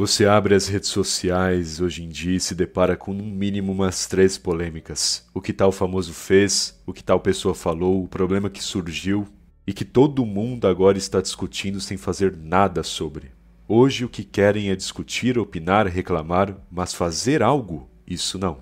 Você abre as redes sociais hoje em dia e se depara com no mínimo umas três polêmicas. O que tal famoso fez, o que tal pessoa falou, o problema que surgiu e que todo mundo agora está discutindo sem fazer nada sobre. Hoje o que querem é discutir, opinar, reclamar, mas fazer algo, isso não.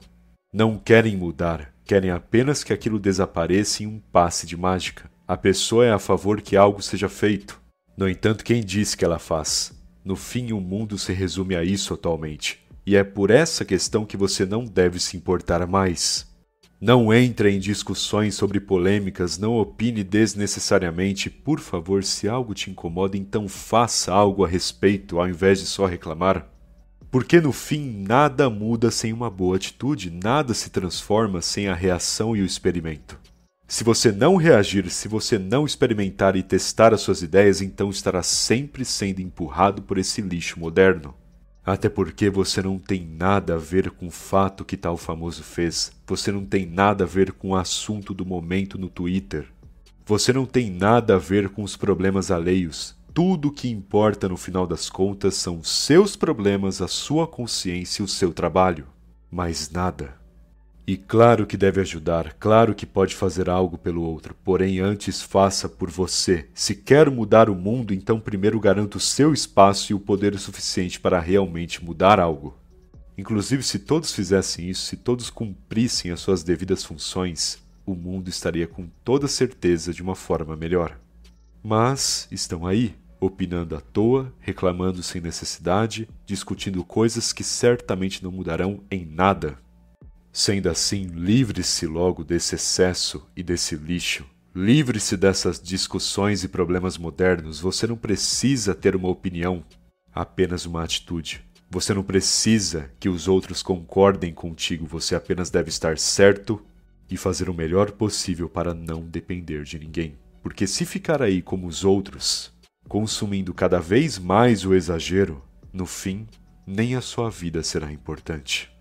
Não querem mudar, querem apenas que aquilo desapareça em um passe de mágica. A pessoa é a favor que algo seja feito. No entanto, quem diz que ela faz? No fim, o mundo se resume a isso atualmente. E é por essa questão que você não deve se importar mais. Não entre em discussões sobre polêmicas, não opine desnecessariamente. Por favor, se algo te incomoda, então faça algo a respeito, ao invés de só reclamar. Porque no fim, nada muda sem uma boa atitude, nada se transforma sem a reação e o experimento. Se você não reagir, se você não experimentar e testar as suas ideias, então estará sempre sendo empurrado por esse lixo moderno. Até porque você não tem nada a ver com o fato que tal famoso fez, você não tem nada a ver com o assunto do momento no Twitter, você não tem nada a ver com os problemas alheios. Tudo o que importa no final das contas são seus problemas, a sua consciência e o seu trabalho. Mais nada. E claro que deve ajudar, claro que pode fazer algo pelo outro, porém antes faça por você. Se quer mudar o mundo, então primeiro garanta o seu espaço e o poder suficiente para realmente mudar algo. Inclusive, se todos fizessem isso, se todos cumprissem as suas devidas funções, o mundo estaria com toda certeza de uma forma melhor. Mas estão aí, opinando à toa, reclamando sem necessidade, discutindo coisas que certamente não mudarão em nada. Sendo assim, livre-se logo desse excesso e desse lixo. Livre-se dessas discussões e problemas modernos. Você não precisa ter uma opinião, apenas uma atitude. Você não precisa que os outros concordem contigo, você apenas deve estar certo e fazer o melhor possível para não depender de ninguém. Porque se ficar aí como os outros, consumindo cada vez mais o exagero, no fim, nem a sua vida será importante.